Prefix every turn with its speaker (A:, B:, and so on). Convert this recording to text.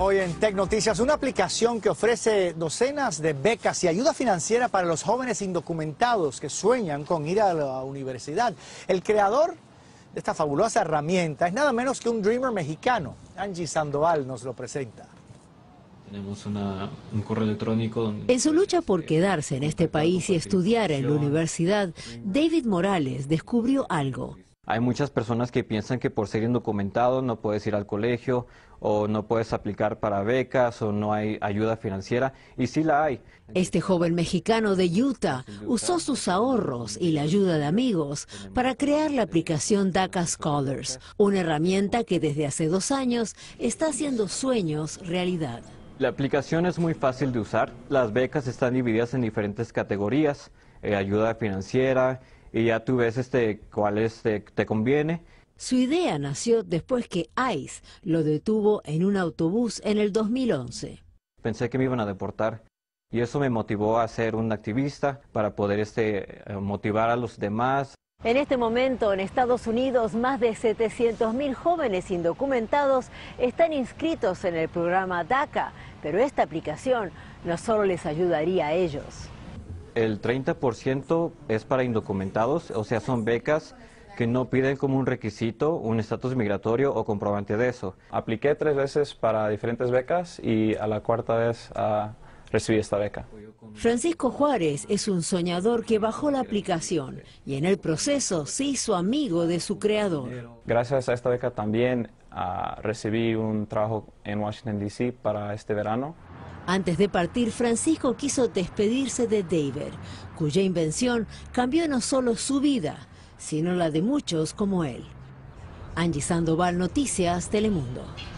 A: Hoy en Tech Noticias, una aplicación que ofrece docenas de becas y ayuda financiera para los jóvenes indocumentados que sueñan con ir a la universidad. El creador de esta fabulosa herramienta es nada menos que un dreamer mexicano. Angie Sandoval nos lo presenta.
B: Tenemos un correo electrónico.
A: En su lucha por eh,
C: quedarse en este país y estudiar en la universidad, David Morales descubrió algo
B: hay muchas personas que piensan que por ser indocumentado no puedes ir al colegio o no puedes aplicar para becas o no hay ayuda financiera y sí la hay. Este joven
C: mexicano de Utah usó sus ahorros y la ayuda de amigos para crear la aplicación DACA Scholars, una herramienta que desde hace dos años está haciendo sueños realidad.
B: La aplicación es muy fácil de usar. Las becas están divididas en diferentes categorías, eh, ayuda financiera, y ya tú ves este, cuál este, te conviene.
C: Su idea nació después que ICE lo detuvo en un autobús en el 2011.
B: Pensé que me iban a deportar y eso me motivó a ser un activista para poder este, eh, motivar a los demás.
C: En este momento en Estados Unidos más de 700.000 jóvenes indocumentados están inscritos en el programa DACA, pero esta aplicación no solo les ayudaría a ellos
B: el 30% es para indocumentados, o sea, son becas que no piden como un requisito un estatus migratorio o comprobante de eso. Apliqué tres veces para diferentes becas y a la cuarta vez ah, recibí esta beca.
C: Francisco Juárez es un soñador que bajó la aplicación y en el proceso se hizo amigo de su creador.
B: Gracias a esta beca también ah, recibí un trabajo en Washington, D.C. para este verano.
C: Antes de partir, Francisco quiso despedirse de David, cuya invención cambió no solo su vida, sino la de muchos como él. Angie Sandoval, Noticias Telemundo.